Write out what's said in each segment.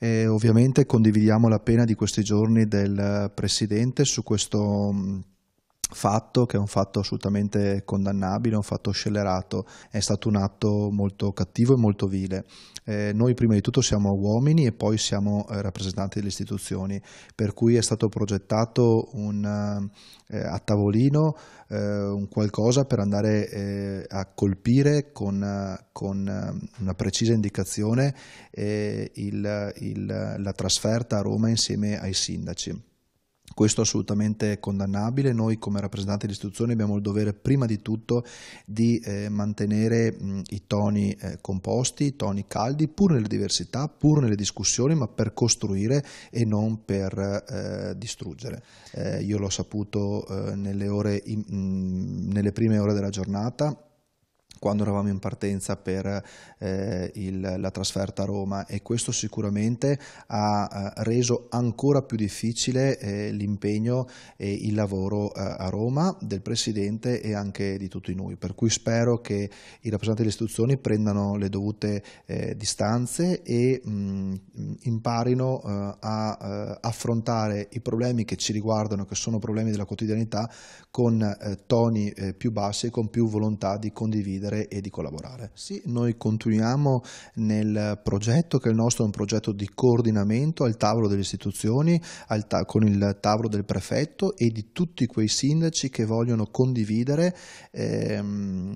Eh, ovviamente condividiamo la pena di questi giorni del eh, Presidente su questo mm, fatto che è un fatto assolutamente condannabile, un fatto scellerato, è stato un atto molto cattivo e molto vile. Eh, noi prima di tutto siamo uomini e poi siamo eh, rappresentanti delle istituzioni, per cui è stato progettato un, eh, eh a tavolino eh, un qualcosa per andare eh, a colpire con, con, una precisa indicazione il, il, la trasferta a Roma insieme ai sindaci. Questo è assolutamente condannabile, noi come rappresentanti istituzioni abbiamo il dovere prima di tutto di eh, mantenere mh, i toni eh, composti, i toni caldi, pur nelle diversità, pur nelle discussioni, ma per costruire e non per eh, distruggere. Eh, io l'ho saputo eh, nelle, in, mh, nelle prime ore della giornata, quando eravamo in partenza per eh, il, la trasferta a Roma e questo sicuramente ha eh, reso ancora più difficile eh, l'impegno e il lavoro eh, a Roma del Presidente e anche di tutti noi, per cui spero che i rappresentanti delle istituzioni prendano le dovute eh, distanze e mh, mm, imparino eh, a affrontare i problemi che ci riguardano, che sono problemi della quotidianità, con toni più bassi e con più volontà di condividere credere e di collaborare. Sì, noi continuiamo nel progetto che il nostro è un progetto di coordinamento al tavolo delle istituzioni, ta- con il tavolo del prefetto e di tutti quei sindaci che vogliono condividere ehm,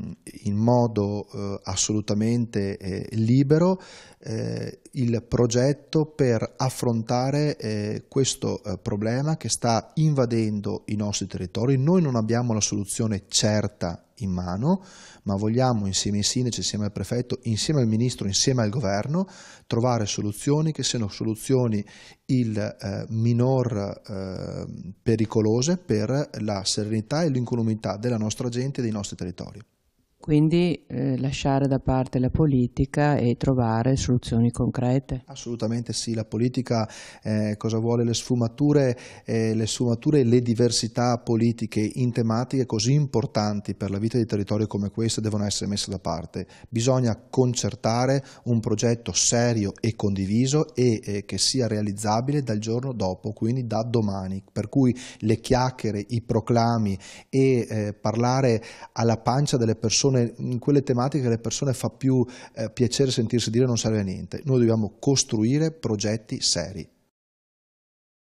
modo eh, assolutamente eh, libero eh, il progetto per affrontare eh, questo eh, problema che sta invadendo i nostri territori. Noi non abbiamo la soluzione certa in mano, ma vogliamo insieme ai sindaci, insieme al prefetto, insieme al ministro, insieme al governo trovare soluzioni che siano soluzioni il eh, minor eh, pericolose per la serenità e l'incolumità della nostra gente e dei nostri territori. Quindi eh, lasciare da parte la politica e trovare soluzioni concrete? Assolutamente sì, la politica eh, cosa vuole? Le sfumature, eh, le sfumature e le diversità politiche in tematiche così importanti per la vita di territorio come queste devono essere messe da parte. Bisogna concertare un progetto serio e condiviso e eh, che sia realizzabile dal giorno dopo, quindi da domani. Per cui le chiacchiere, i proclami e eh, parlare alla pancia delle persone persone, in quelle tematiche alle persone fa più eh, piacere sentirsi dire non serve a niente. Noi dobbiamo costruire progetti seri.